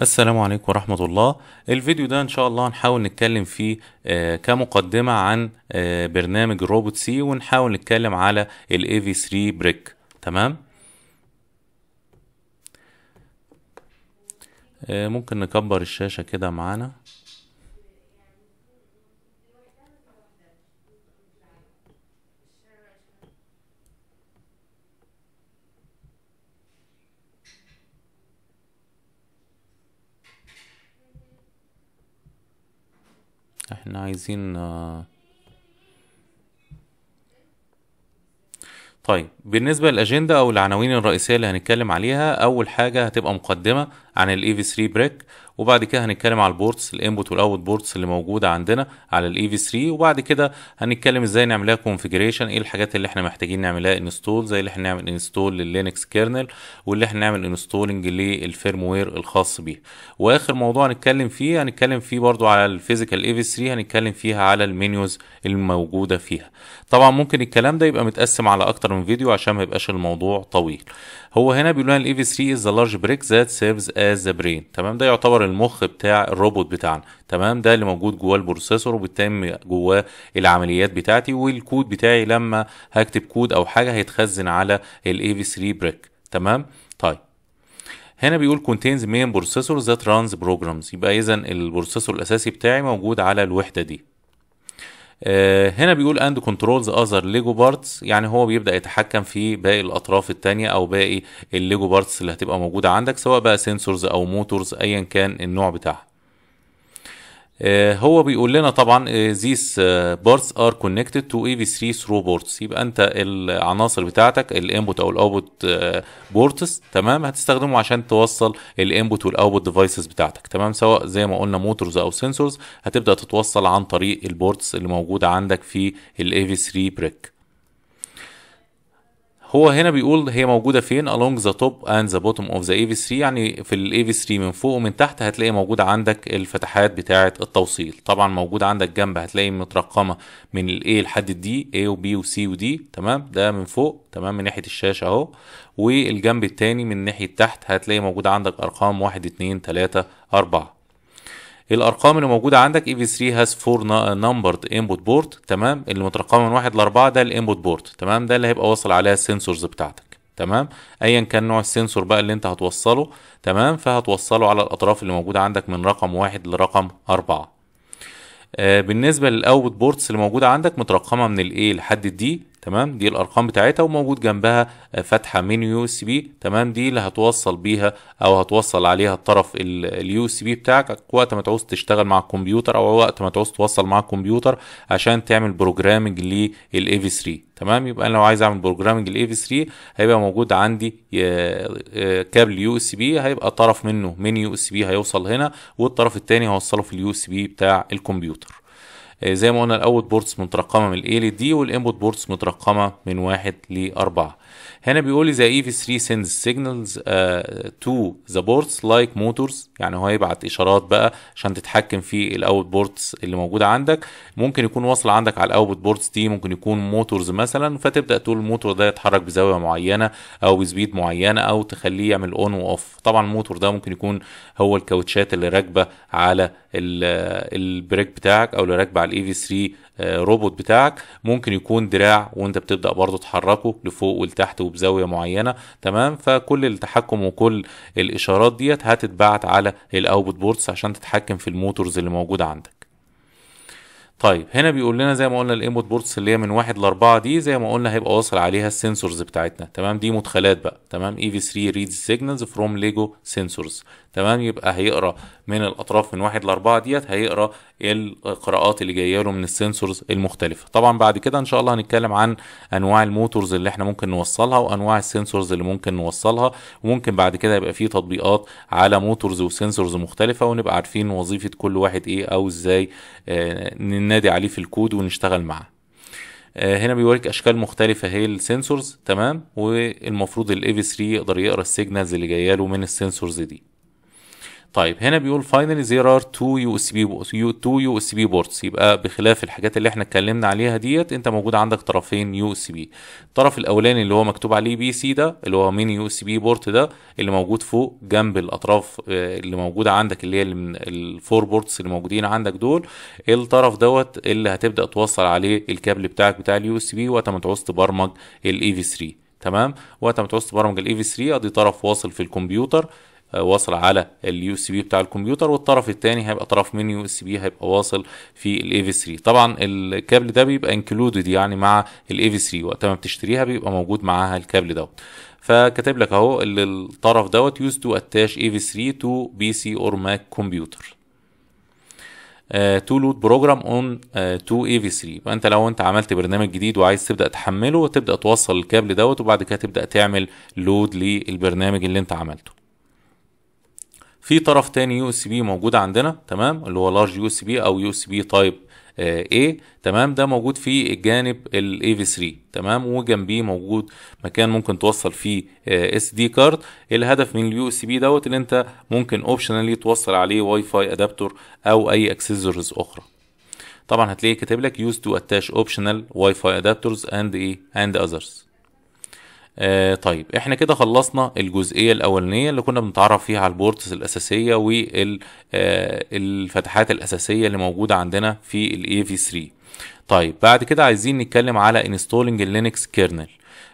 السلام عليكم ورحمة الله الفيديو ده ان شاء الله هنحاول نتكلم فيه آه، كمقدمة عن آه، برنامج روبوت سي ونحاول نتكلم على الـ AV3 بريك تمام آه، ممكن نكبر الشاشة كده معانا احنا عايزين آه، طيب بالنسبة للأجندة أو العناوين الرئيسية اللي هنتكلم عليها أول حاجة هتبقى مقدمة عن الاي في 3 بريك وبعد كده هنتكلم على البورتس الانبوت والاوت بورتس اللي موجوده عندنا على الاي في 3 وبعد كده هنتكلم ازاي نعملها كونفيجريشن ايه الحاجات اللي احنا محتاجين نعملها انستول زي اللي احنا نعمل انستول لللينكس كيرنل واللي احنا نعمل انستولنج للفيرموير الخاص بيه واخر موضوع هنتكلم فيه هنتكلم فيه برضو على الفيزيكال اي في 3 هنتكلم فيها على المنيوز الموجوده فيها طبعا ممكن الكلام ده يبقى متقسم على اكتر من فيديو عشان ما يبقاش الموضوع طويل هو هنا بيقول لنا الاي في 3 از ذا لارج بريك ذات سيرفز از برين تمام ده يعتبر المخ بتاع الروبوت بتاعنا تمام ده اللي موجود جواه البروسيسور وبيتم جواه العمليات بتاعتي والكود بتاعي لما هكتب كود او حاجه هيتخزن على الاي في 3 بريك تمام طيب هنا بيقول contains main processor that runs programs يبقى اذا البروسيسور الاساسي بتاعي موجود على الوحده دي آه، هنا بيقول اند كنترولز اذر ليجو بارتس يعني هو بيبدا يتحكم في باقي الاطراف الثانيه او باقي الليجو بارتس اللي هتبقى موجوده عندك سواء بقى سنسورز او موتورز ايا كان النوع بتاعها آه، هو بيقول لنا طبعا آه، these بارتس ار كونكتد تو اي في 3 ثرو بورتس يبقى انت العناصر بتاعتك الانبوت او الاوتبوت آه، بورتس تمام هتستخدمه عشان توصل الانبوت والاوتبوت ديفايسز بتاعتك تمام سواء زي ما قلنا موتورز او سنسورز هتبدا تتوصل عن طريق البورتس اللي موجوده عندك في الاي في 3 بريك هو هنا بيقول هي موجودة فين along the top and the bottom of the AV3 يعني في ال AV3 من فوق ومن تحت هتلاقي موجودة عندك الفتحات بتاعة التوصيل طبعا موجودة عندك جنب هتلاقي مترقمة من ال A لحد ال D A و B و C و D تمام ده من فوق تمام من ناحية الشاشة اهو والجنب التاني من ناحية تحت هتلاقي موجودة عندك أرقام واحد اتنين تلاتة أربعة الارقام اللي موجوده عندك اي في 3 هاز 4 نمبرد انبوت بورد تمام اللي مترقمه من 1 ل 4 ده الانبوت بورد تمام ده اللي هيبقى واصل عليها السنسورز بتاعتك تمام ايا كان نوع السنسور بقى اللي انت هتوصله تمام فهتوصله على الاطراف اللي موجوده عندك من رقم واحد لرقم أربعة آه بالنسبه للاوت بورتس اللي موجوده عندك مترقمه من الاي لحد الدي تمام دي الارقام بتاعتها وموجود جنبها آه، فتحه من يو اس بي تمام دي اللي هتوصل بيها او هتوصل عليها الطرف اليو اس بي بتاعك وقت ما تعوز تشتغل مع الكمبيوتر او وقت ما تعوز توصل مع الكمبيوتر عشان تعمل بروجرامنج للاي في 3 تمام يبقى انا لو عايز اعمل بروجرامنج للاي في 3 هيبقى موجود عندي آه، آه، كابل يو اس بي هيبقى طرف منه من يو اس بي هيوصل هنا والطرف الثاني هوصله في اليو اس بي بتاع الكمبيوتر آه، زي ما قلنا الاوت بورتس مترقمه من الاي للدي والانبوت بورتس مترقمه من واحد لاربعه هنا بيقول لي زي اي في 3 سينز سيجنالز تو ذا بورتس لايك موتورز يعني هو هيبعت اشارات بقى عشان تتحكم في الاوت بورتس اللي موجوده عندك ممكن يكون واصل عندك على الاوت بورتس دي ممكن يكون موتورز مثلا فتبدا تقول الموتور ده يتحرك بزاويه معينه او بسبيد معينه او تخليه يعمل اون واوف طبعا الموتور ده ممكن يكون هو الكاوتشات اللي راكبه على آه، البريك بتاعك او اللي راكبه على الاي في 3 آه، روبوت بتاعك ممكن يكون دراع وانت بتبدا برضه تحركه لفوق ولتحت وبزاويه معينه تمام فكل التحكم وكل الاشارات ديت هتتبعت على الاوتبوت بورتس عشان تتحكم في الموتورز اللي موجوده عندك طيب هنا بيقول لنا زي ما قلنا الانبوت بورتس اللي هي من واحد لاربعة دي زي ما قلنا هيبقى واصل عليها السنسورز بتاعتنا تمام دي مدخلات بقى تمام اي في 3 ريد سيجنالز فروم ليجو سنسورز تمام يبقى هيقرا من الاطراف من واحد لاربعة ديت هيقرا القراءات اللي جايه له من السنسورز المختلفه طبعا بعد كده ان شاء الله هنتكلم عن انواع الموتورز اللي احنا ممكن نوصلها وانواع السنسورز اللي ممكن نوصلها وممكن بعد كده يبقى في تطبيقات على موتورز وسنسورز مختلفه ونبقى عارفين وظيفه كل واحد ايه او ازاي آه، ننادي عليه في الكود ونشتغل معاه آه، هنا بيوريك اشكال مختلفه هي السنسورز تمام والمفروض الاي في 3 يقدر يقرا السيجنالز اللي جايه له من السنسورز دي طيب هنا بيقول فاينلي ار اس بي يو two يو اس بي بورتس يبقى بخلاف الحاجات اللي احنا اتكلمنا عليها ديت انت موجود عندك طرفين يو اس بي الطرف الاولاني اللي هو مكتوب عليه بي سي ده اللي هو مين يو اس بي بورت ده اللي موجود فوق جنب الاطراف آه، اللي موجوده عندك اللي هي الفور بورتس اللي موجودين عندك دول الطرف دوت اللي هتبدا توصل عليه الكابل بتاعك بتاع اليو اس بي وقت ما تعوز تبرمج الاي في 3 تمام وقت ما تعوز تبرمج الاي في 3 ادي طرف واصل في الكمبيوتر واصل على اليو اس بي بتاع الكمبيوتر والطرف الثاني هيبقى طرف من يو اس بي هيبقى واصل في الاي في 3 طبعا الكابل ده بيبقى انكلودد يعني مع الاي في 3 وقت ما بتشتريها بيبقى موجود معاها الكابل دوت فكاتب لك اهو الطرف دوت يوز تو اتاش اي في 3 تو بي سي اور ماك كمبيوتر تو لود بروجرام اون تو اي في 3 فانت لو انت عملت برنامج جديد وعايز تبدا تحمله وتبدا توصل الكابل دوت وبعد كده تبدا تعمل لود للبرنامج اللي انت عملته في طرف تاني يو اس بي موجود عندنا تمام اللي هو لارج يو اس بي او يو اس بي تايب A تمام ده موجود في الجانب ال AV3 تمام وجنبيه موجود مكان ممكن توصل فيه اس دي كارد الهدف من اليو اس بي دوت ان انت ممكن اوبشنالي توصل عليه واي فاي ادابتور او اي اكسسوارز اخرى طبعا هتلاقيه كاتب لك يوز تو اتاش اوبشنال واي فاي ادابتورز اند ايه اند اذرز آه طيب احنا كده خلصنا الجزئيه الاولانيه اللي كنا بنتعرف فيها على البورتس الاساسيه والفتحات آه، الاساسيه اللي موجوده عندنا في الاي في 3 طيب بعد كده عايزين نتكلم على انستولينج اللينكس كيرنل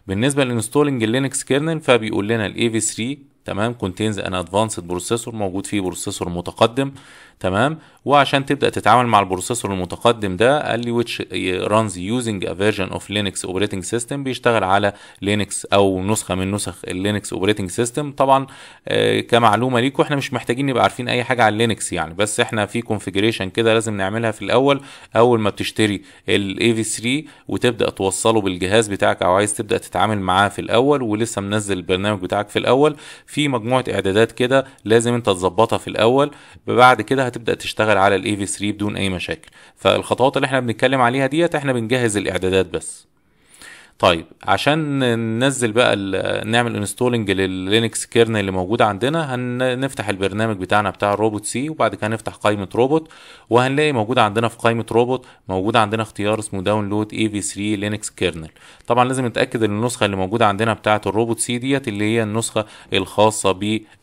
بالنسبه لانستولينج اللينكس كيرنل فبيقول لنا الاي في 3 تمام كونتينز ان ادفانسد بروسيسور موجود فيه بروسيسور متقدم تمام وعشان تبدا تتعامل مع البروسيسور المتقدم ده قال لي which runs using a version of Linux operating system بيشتغل على لينكس او نسخه من نسخ اللينكس operating system طبعا آه، كمعلومه ليكم احنا مش محتاجين نبقى عارفين اي حاجه عن لينكس يعني بس احنا في كونفيجريشن كده لازم نعملها في الاول اول ما بتشتري الاي في 3 وتبدا توصله بالجهاز بتاعك او عايز تبدا تتعامل معاه في الاول ولسه منزل البرنامج بتاعك في الاول في مجموعه اعدادات كده لازم انت تظبطها في الاول بعد كده هتبدا تشتغل على الاي في 3 بدون اي مشاكل فالخطوات اللي احنا بنتكلم عليها ديت احنا بنجهز الاعدادات بس طيب عشان ننزل بقى نعمل انستولنج لللينكس كيرنل اللي موجود عندنا هنفتح البرنامج بتاعنا بتاع روبوت سي وبعد كده هنفتح قائمه روبوت وهنلاقي موجود عندنا في قائمه روبوت موجود عندنا اختيار اسمه داونلود اي في 3 لينكس كيرنل طبعا لازم نتاكد ان النسخه اللي موجوده عندنا بتاعه الروبوت سي ديت اللي هي النسخه الخاصه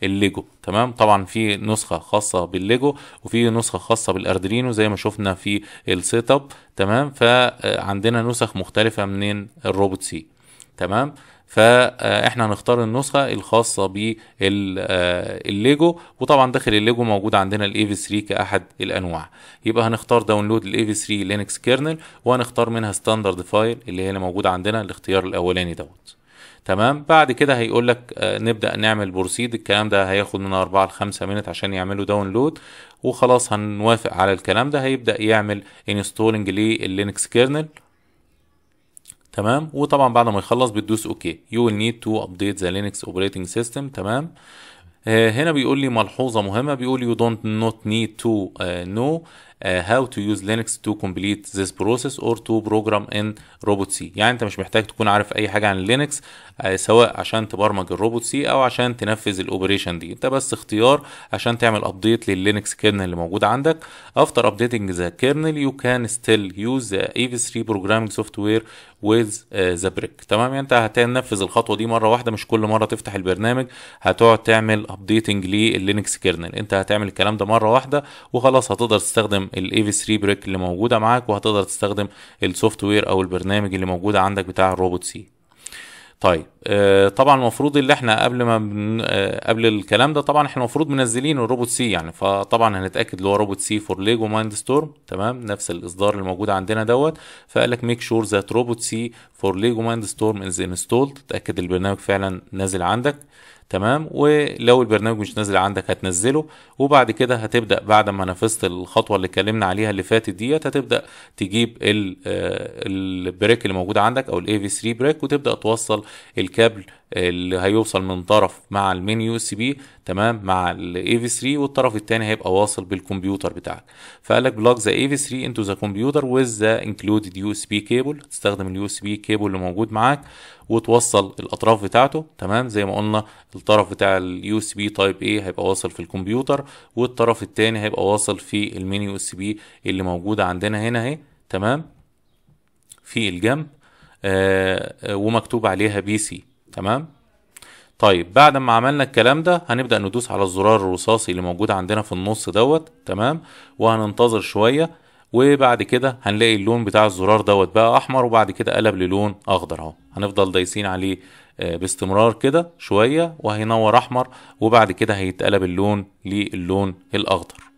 بالليجو تمام طبعا في نسخه خاصه بالليجو وفي نسخه خاصه بالاردرينو زي ما شفنا في السيت اب تمام فعندنا آه، نسخ مختلفه من الروبوت سي تمام فاحنا آه، هنختار النسخه الخاصه بالليجو آه، وطبعا داخل الليجو موجود عندنا الاي في 3 كاحد الانواع يبقى هنختار داونلود الاي في 3 لينكس كيرنل وهنختار منها ستاندرد فايل اللي هي اللي موجوده عندنا الاختيار الاولاني دوت تمام بعد كده هيقول لك آه، نبدا نعمل بروسيد الكلام ده هياخد من 4 ل 5 مينت عشان يعملوا داونلود وخلاص هنوافق على الكلام ده هيبدا يعمل انستولنج لللينكس كيرنل تمام وطبعا بعد ما يخلص بتدوس اوكي يو ويل نيد تو ابديت ذا لينكس اوبريتنج سيستم تمام آه، هنا بيقول لي ملحوظه مهمه بيقول يو دونت نوت نيد تو نو Uh, how to use Linux to complete this process or to program in robot C يعني انت مش محتاج تكون عارف اي حاجة عن لينكس uh, سواء عشان تبرمج الروبوت c او عشان تنفذ الاوبريشن دي انت بس اختيار عشان تعمل ابديت لللينكس كيرنل اللي موجود عندك after updating the kernel you can still use the EV3 programming software with uh, the بريك تمام يعني انت هتنفذ الخطوه دي مره واحده مش كل مره تفتح البرنامج هتقعد تعمل ابديتنج لللينكس كيرنل انت هتعمل الكلام ده مره واحده وخلاص هتقدر تستخدم الاي في 3 بريك اللي موجوده معاك وهتقدر تستخدم السوفت وير او البرنامج اللي موجوده عندك بتاع الروبوت سي طيب آه، طبعا المفروض اللي احنا قبل ما بن... آه، قبل الكلام ده طبعا احنا المفروض منزلين الروبوت سي يعني فطبعا هنتاكد اللي هو روبوت سي فور ليجو مايند ستورم تمام نفس الاصدار اللي موجود عندنا دوت فقال لك ميك شور ذات روبوت سي فور ليجو مايند ستورم از انستولد تاكد البرنامج فعلا نازل عندك تمام ولو البرنامج مش نازل عندك هتنزله وبعد كده هتبدا بعد ما نفذت الخطوه اللي اتكلمنا عليها اللي فاتت ديت هتبدا تجيب آه، البريك اللي موجود عندك او الاي في 3 بريك وتبدا توصل الكابل اللي هيوصل من طرف مع المين يو اس بي تمام مع الاي في 3 والطرف الثاني هيبقى واصل بالكمبيوتر بتاعك فقال لك بلوك ذا اي في 3 انتو ذا كمبيوتر ويز ذا انكلودد يو اس بي كيبل تستخدم اليو اس بي كيبل اللي موجود معاك وتوصل الاطراف بتاعته تمام زي ما قلنا الطرف بتاع اليو اس بي تايب اي هيبقى واصل في الكمبيوتر والطرف الثاني هيبقى واصل في الميني يو اس بي اللي موجوده عندنا هنا اهي تمام في الجنب آه, آه، ومكتوب عليها بي سي تمام طيب بعد ما عملنا الكلام ده هنبدأ ندوس على الزرار الرصاصي اللي موجود عندنا في النص دوت تمام وهننتظر شوية وبعد كده هنلاقي اللون بتاع الزرار دوت بقى احمر وبعد كده قلب للون اخضر اهو هنفضل دايسين عليه آه، باستمرار كده شويه وهينور احمر وبعد كده هيتقلب اللون للون الاخضر